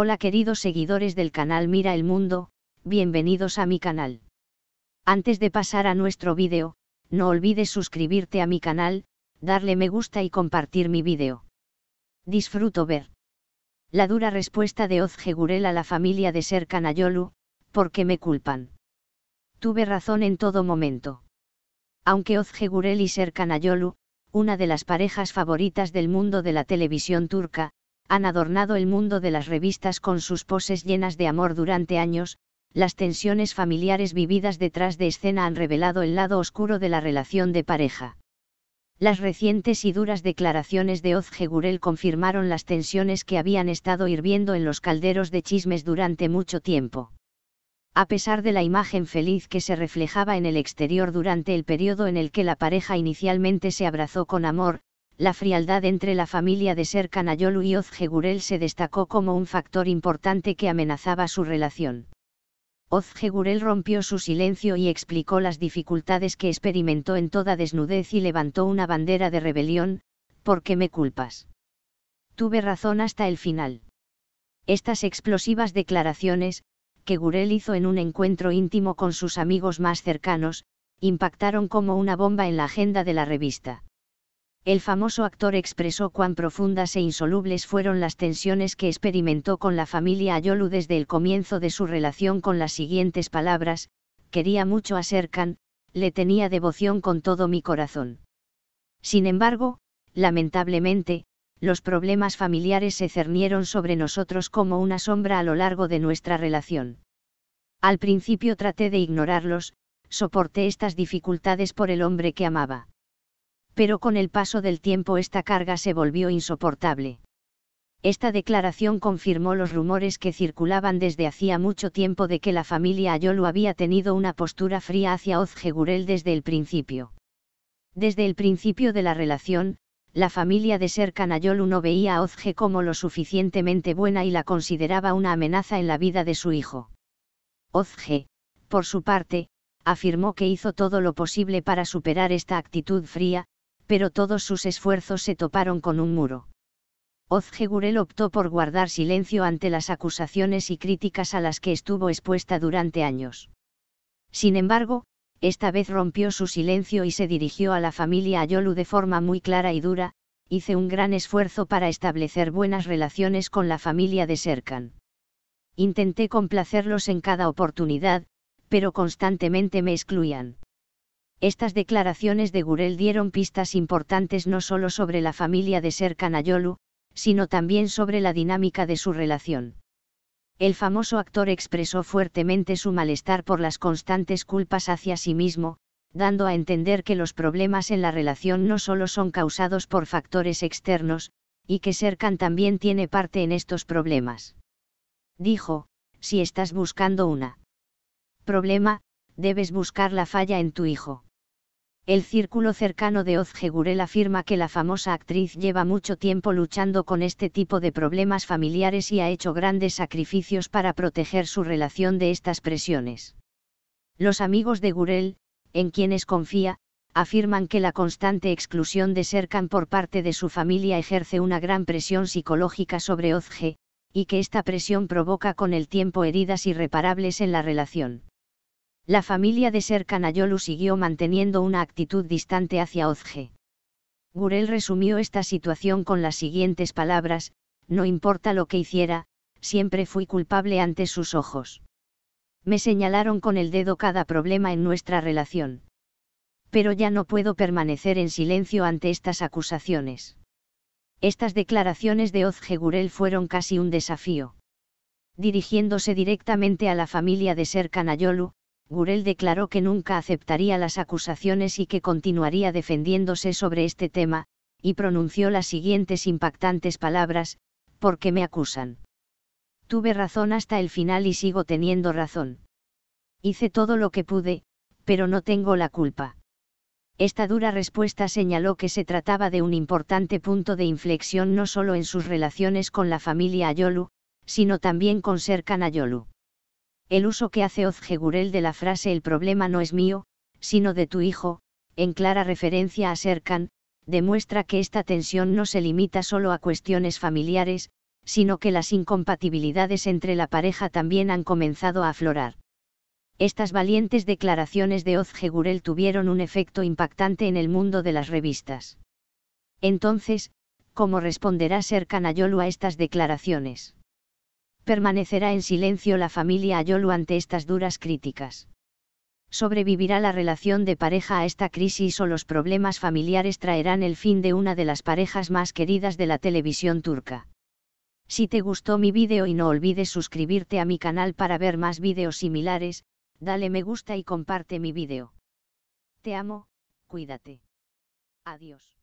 Hola queridos seguidores del canal Mira el Mundo, bienvenidos a mi canal. Antes de pasar a nuestro vídeo, no olvides suscribirte a mi canal, darle me gusta y compartir mi vídeo. Disfruto ver. La dura respuesta de Gurel a la familia de Ser Canayolu, porque me culpan? Tuve razón en todo momento. Aunque gurel y Ser Canayolu, una de las parejas favoritas del mundo de la televisión turca, han adornado el mundo de las revistas con sus poses llenas de amor durante años, las tensiones familiares vividas detrás de escena han revelado el lado oscuro de la relación de pareja. Las recientes y duras declaraciones de Oz Gurel confirmaron las tensiones que habían estado hirviendo en los calderos de chismes durante mucho tiempo. A pesar de la imagen feliz que se reflejaba en el exterior durante el periodo en el que la pareja inicialmente se abrazó con amor, la frialdad entre la familia de Ser Canayolu y Gurel se destacó como un factor importante que amenazaba su relación. Gurel rompió su silencio y explicó las dificultades que experimentó en toda desnudez y levantó una bandera de rebelión, ¿por qué me culpas? Tuve razón hasta el final. Estas explosivas declaraciones, que Gurel hizo en un encuentro íntimo con sus amigos más cercanos, impactaron como una bomba en la agenda de la revista el famoso actor expresó cuán profundas e insolubles fueron las tensiones que experimentó con la familia Ayolu desde el comienzo de su relación con las siguientes palabras, quería mucho a Serkan, le tenía devoción con todo mi corazón. Sin embargo, lamentablemente, los problemas familiares se cernieron sobre nosotros como una sombra a lo largo de nuestra relación. Al principio traté de ignorarlos, soporté estas dificultades por el hombre que amaba pero con el paso del tiempo esta carga se volvió insoportable. Esta declaración confirmó los rumores que circulaban desde hacía mucho tiempo de que la familia Ayolu había tenido una postura fría hacia Gurel desde el principio. Desde el principio de la relación, la familia de Serkan Ayolu no veía a Ozge como lo suficientemente buena y la consideraba una amenaza en la vida de su hijo. Ozge, por su parte, afirmó que hizo todo lo posible para superar esta actitud fría, pero todos sus esfuerzos se toparon con un muro. Gurel optó por guardar silencio ante las acusaciones y críticas a las que estuvo expuesta durante años. Sin embargo, esta vez rompió su silencio y se dirigió a la familia Ayolu de forma muy clara y dura, hice un gran esfuerzo para establecer buenas relaciones con la familia de Serkan. Intenté complacerlos en cada oportunidad, pero constantemente me excluían. Estas declaraciones de Gurel dieron pistas importantes no solo sobre la familia de Serkan Ayolu, sino también sobre la dinámica de su relación. El famoso actor expresó fuertemente su malestar por las constantes culpas hacia sí mismo, dando a entender que los problemas en la relación no solo son causados por factores externos, y que Serkan también tiene parte en estos problemas. Dijo, si estás buscando una problema, debes buscar la falla en tu hijo. El círculo cercano de Ozge Gurel afirma que la famosa actriz lleva mucho tiempo luchando con este tipo de problemas familiares y ha hecho grandes sacrificios para proteger su relación de estas presiones. Los amigos de Gurel, en quienes confía, afirman que la constante exclusión de Serkan por parte de su familia ejerce una gran presión psicológica sobre Ozge, y que esta presión provoca con el tiempo heridas irreparables en la relación. La familia de Ser Canayolu siguió manteniendo una actitud distante hacia Ozge. Gurel resumió esta situación con las siguientes palabras, no importa lo que hiciera, siempre fui culpable ante sus ojos. Me señalaron con el dedo cada problema en nuestra relación. Pero ya no puedo permanecer en silencio ante estas acusaciones. Estas declaraciones de Ozge Gurel fueron casi un desafío. Dirigiéndose directamente a la familia de Ser Canayolu, Gurel declaró que nunca aceptaría las acusaciones y que continuaría defendiéndose sobre este tema, y pronunció las siguientes impactantes palabras, porque me acusan. Tuve razón hasta el final y sigo teniendo razón. Hice todo lo que pude, pero no tengo la culpa. Esta dura respuesta señaló que se trataba de un importante punto de inflexión no solo en sus relaciones con la familia Ayolu, sino también con Serkan Ayolu. El uso que hace Ozgegurel de la frase el problema no es mío, sino de tu hijo, en clara referencia a Serkan, demuestra que esta tensión no se limita solo a cuestiones familiares, sino que las incompatibilidades entre la pareja también han comenzado a aflorar. Estas valientes declaraciones de Ozgegurel tuvieron un efecto impactante en el mundo de las revistas. Entonces, ¿cómo responderá Serkan Ayolo a estas declaraciones? permanecerá en silencio la familia Ayolu ante estas duras críticas. ¿Sobrevivirá la relación de pareja a esta crisis o los problemas familiares traerán el fin de una de las parejas más queridas de la televisión turca? Si te gustó mi vídeo y no olvides suscribirte a mi canal para ver más vídeos similares, dale me gusta y comparte mi vídeo. Te amo, cuídate. Adiós.